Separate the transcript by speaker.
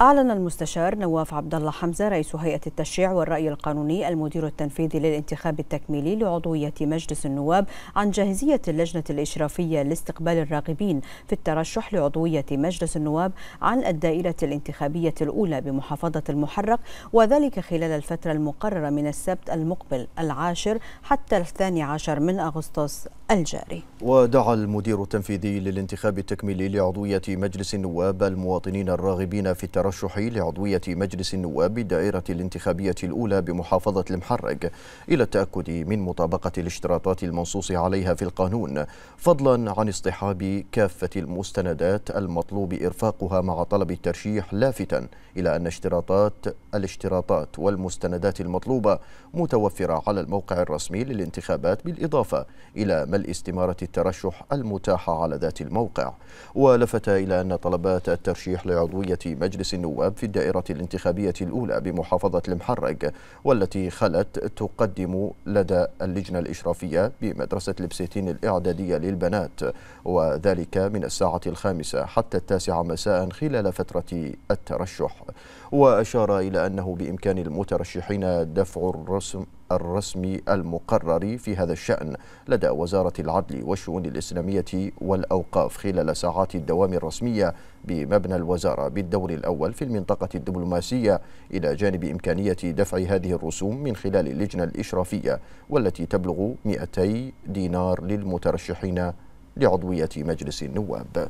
Speaker 1: أعلن المستشار نواف عبد الله حمزة رئيس هيئة التشريع والرأي القانوني المدير التنفيذي للانتخاب التكميلي لعضوية مجلس النواب عن جاهزية اللجنة الإشرافية لاستقبال الراغبين في الترشح لعضوية مجلس النواب عن الدائرة الانتخابية الأولى بمحافظة المحرق وذلك خلال الفترة المقررة من السبت المقبل العاشر حتى الثاني عشر من أغسطس الجاري
Speaker 2: ودعا المدير التنفيذي للانتخاب التكميلي لعضوية مجلس النواب المواطنين الراغبين في الترشح ترشحي لعضوية مجلس النواب الدائرة الانتخابية الأولى بمحافظة المحرق إلى التأكد من مطابقة الاشتراطات المنصوص عليها في القانون فضلا عن اصطحاب كافة المستندات المطلوب إرفاقها مع طلب الترشيح لافتا إلى أن اشتراطات الاشتراطات والمستندات المطلوبة متوفرة على الموقع الرسمي للانتخابات بالإضافة إلى ملء استمارة الترشح المتاحة على ذات الموقع ولفت إلى أن طلبات الترشيح لعضوية مجلس النواب في الدائرة الانتخابية الأولى بمحافظة المحرق والتي خلت تقدم لدى اللجنة الإشرافية بمدرسة لبسيتين الإعدادية للبنات وذلك من الساعة الخامسة حتى التاسعة مساء خلال فترة الترشح وأشار إلى أنه بإمكان المترشحين دفع الرسم الرسمي المقرر في هذا الشأن لدى وزارة العدل والشؤون الإسلامية والأوقاف خلال ساعات الدوام الرسمية بمبنى الوزارة بالدور الأول في المنطقة الدبلوماسية إلى جانب إمكانية دفع هذه الرسوم من خلال اللجنة الإشرافية والتي تبلغ 200 دينار للمترشحين لعضوية مجلس النواب